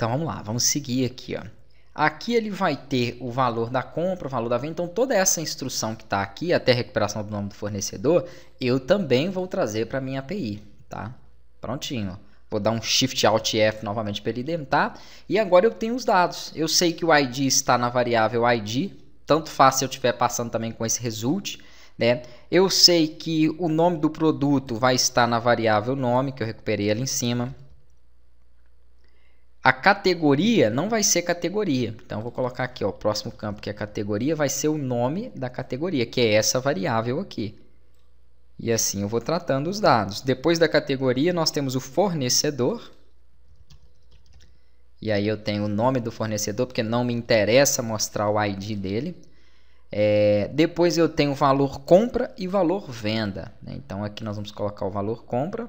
Então vamos lá, vamos seguir aqui. Ó. Aqui ele vai ter o valor da compra, o valor da venda. Então toda essa instrução que está aqui, até recuperação do nome do fornecedor, eu também vou trazer para a minha API. Tá? Prontinho. Vou dar um Shift Alt F novamente para ele identar. Tá? E agora eu tenho os dados. Eu sei que o ID está na variável ID. Tanto faz se eu estiver passando também com esse result. Né? Eu sei que o nome do produto vai estar na variável nome, que eu recuperei ali em cima. A categoria não vai ser categoria. Então, vou colocar aqui ó, o próximo campo, que é categoria, vai ser o nome da categoria, que é essa variável aqui. E assim eu vou tratando os dados. Depois da categoria, nós temos o fornecedor. E aí eu tenho o nome do fornecedor, porque não me interessa mostrar o ID dele. É, depois eu tenho valor compra e valor venda. Né? Então, aqui nós vamos colocar o valor compra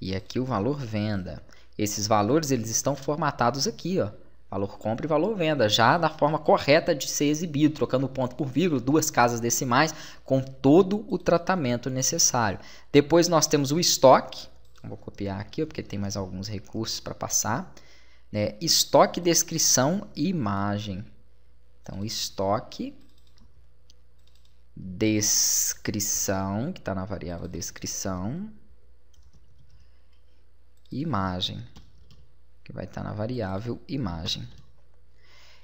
e aqui o valor venda. Esses valores eles estão formatados aqui, ó. Valor compra e valor venda, já da forma correta de ser exibido, trocando ponto por vírgula, duas casas decimais, com todo o tratamento necessário. Depois nós temos o estoque, vou copiar aqui, ó, porque tem mais alguns recursos para passar. Né? Estoque, descrição e imagem. Então, estoque, descrição, que está na variável descrição, imagem, que vai estar na variável imagem.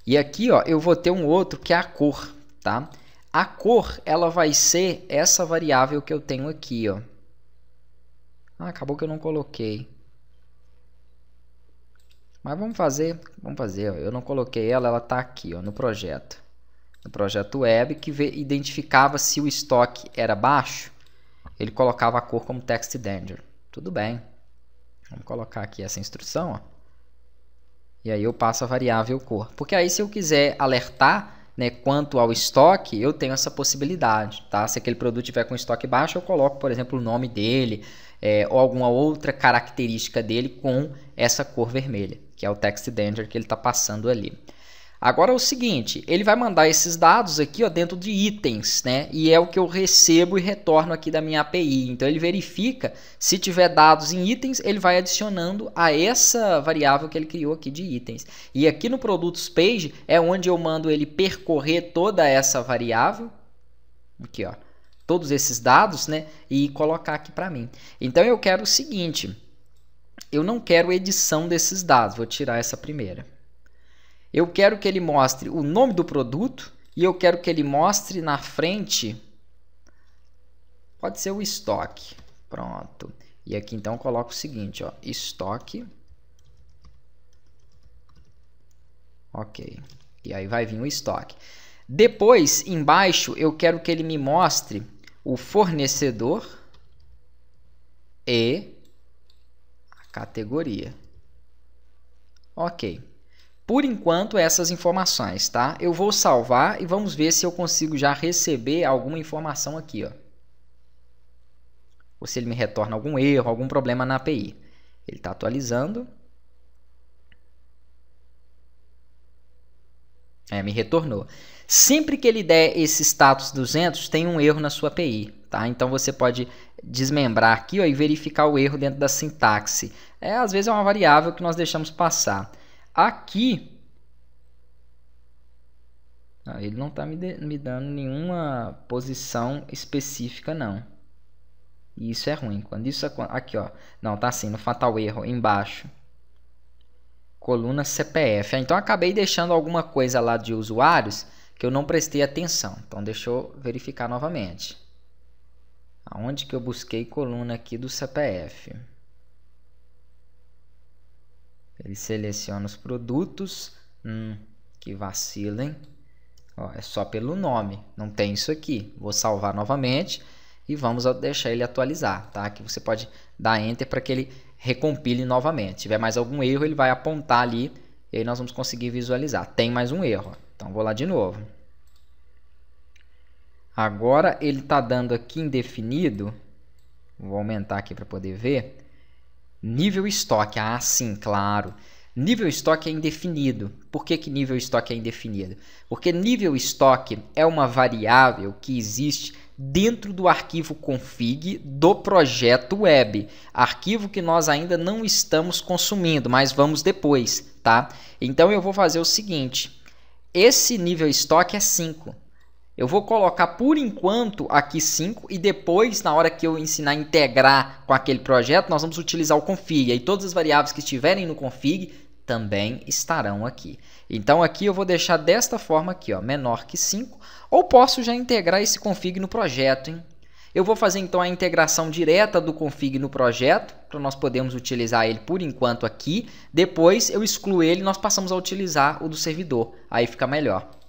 E aqui ó, eu vou ter um outro que é a cor, tá? A cor ela vai ser essa variável que eu tenho aqui, ó. Ah, acabou que eu não coloquei. Mas vamos fazer, vamos fazer, ó. eu não coloquei ela, ela está aqui ó, no projeto. No projeto web que identificava se o estoque era baixo, ele colocava a cor como text danger. Tudo bem, Vamos colocar aqui essa instrução, ó. E aí eu passo a variável cor. Porque aí se eu quiser alertar né, quanto ao estoque, eu tenho essa possibilidade, tá? Se aquele produto tiver com estoque baixo, eu coloco, por exemplo, o nome dele é, ou alguma outra característica dele com essa cor vermelha, que é o text danger que ele está passando ali. Agora é o seguinte, ele vai mandar esses dados aqui ó, dentro de itens, né? E é o que eu recebo e retorno aqui da minha API. Então ele verifica se tiver dados em itens, ele vai adicionando a essa variável que ele criou aqui de itens. E aqui no produtos page é onde eu mando ele percorrer toda essa variável. Aqui, ó, todos esses dados, né? E colocar aqui para mim. Então eu quero o seguinte, eu não quero edição desses dados. Vou tirar essa primeira. Eu quero que ele mostre o nome do produto e eu quero que ele mostre na frente. Pode ser o estoque. Pronto. E aqui então coloco o seguinte, ó, estoque. OK. E aí vai vir o estoque. Depois, embaixo, eu quero que ele me mostre o fornecedor e a categoria. OK. Por enquanto, essas informações, tá? Eu vou salvar e vamos ver se eu consigo já receber alguma informação aqui, ó. Ou se ele me retorna algum erro, algum problema na API. Ele está atualizando. É, me retornou. Sempre que ele der esse status 200, tem um erro na sua API, tá? Então você pode desmembrar aqui ó, e verificar o erro dentro da sintaxe. É, às vezes é uma variável que nós deixamos passar. Aqui ah, ele não está me, me, dando nenhuma posição específica, não. E isso é ruim. Quando isso aqui, ó. Não, tá assim, no fatal erro, embaixo. Coluna CPF. Ah, então acabei deixando alguma coisa lá de usuários que eu não prestei atenção. Então deixa eu verificar novamente. Aonde que eu busquei coluna aqui do CPF? Ele seleciona os produtos. Hum, que vacila, hein? Ó, é só pelo nome, não tem isso aqui. Vou salvar novamente e vamos deixar ele atualizar, tá? Que você pode dar enter para que ele recompile novamente. Se tiver mais algum erro, ele vai apontar ali e aí nós vamos conseguir visualizar. Tem mais um erro, então vou lá de novo. Agora ele está dando aqui indefinido. Vou aumentar aqui para poder ver. Nível estoque, ah, sim, claro. Nível estoque é indefinido. Por que, que nível estoque é indefinido? Porque nível estoque é uma variável que existe dentro do arquivo config do projeto web, arquivo que nós ainda não estamos consumindo, mas vamos depois, tá? Então eu vou fazer o seguinte: esse nível estoque é 5. Eu vou colocar por enquanto aqui 5 e depois, na hora que eu ensinar a integrar com aquele projeto, nós vamos utilizar o config. E todas as variáveis que estiverem no config também estarão aqui. Então aqui eu vou deixar desta forma aqui, ó, menor que 5, ou posso já integrar esse config no projeto, hein? Eu vou fazer então a integração direta do config no projeto, para nós podermos utilizar ele por enquanto aqui. Depois eu excluo ele e nós passamos a utilizar o do servidor. Aí fica melhor.